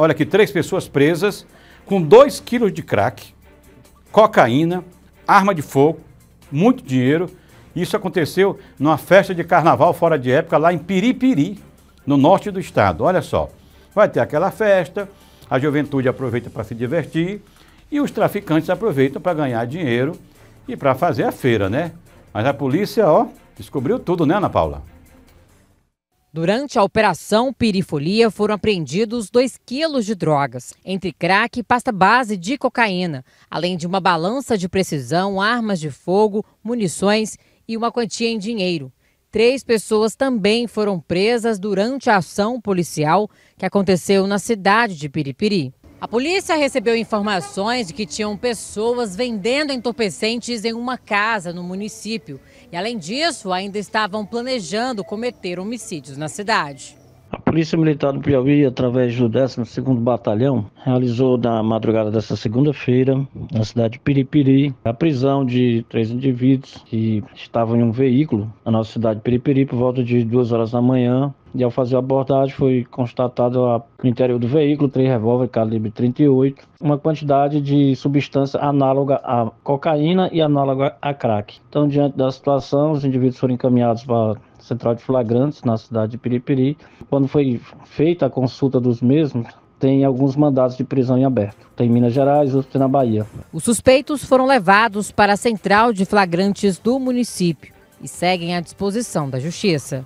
olha aqui, três pessoas presas com 2 quilos de crack, cocaína, arma de fogo, muito dinheiro. Isso aconteceu numa festa de carnaval fora de época lá em Piripiri, no norte do estado. Olha só, vai ter aquela festa, a juventude aproveita para se divertir e os traficantes aproveitam para ganhar dinheiro e para fazer a feira, né? Mas a polícia, ó, descobriu tudo, né, Ana Paula? Durante a operação Pirifolia foram apreendidos 2 quilos de drogas, entre crack e pasta base de cocaína, além de uma balança de precisão, armas de fogo, munições e uma quantia em dinheiro. Três pessoas também foram presas durante a ação policial que aconteceu na cidade de Piripiri. A polícia recebeu informações de que tinham pessoas vendendo entorpecentes em uma casa no município. E, além disso, ainda estavam planejando cometer homicídios na cidade. Polícia Militar do Piauí, através do 12º Batalhão, realizou na madrugada desta segunda-feira, na cidade de Piripiri, a prisão de três indivíduos que estavam em um veículo na nossa cidade de Piripiri por volta de duas horas da manhã, e ao fazer a abordagem foi constatado no interior do veículo três revólver calibre 38, uma quantidade de substância análoga à cocaína e análoga a crack. Então, diante da situação, os indivíduos foram encaminhados para Central de Flagrantes, na cidade de Piripiri. Quando foi feita a consulta dos mesmos, tem alguns mandados de prisão em aberto. Tem em Minas Gerais, outros na Bahia. Os suspeitos foram levados para a Central de Flagrantes do município e seguem à disposição da Justiça.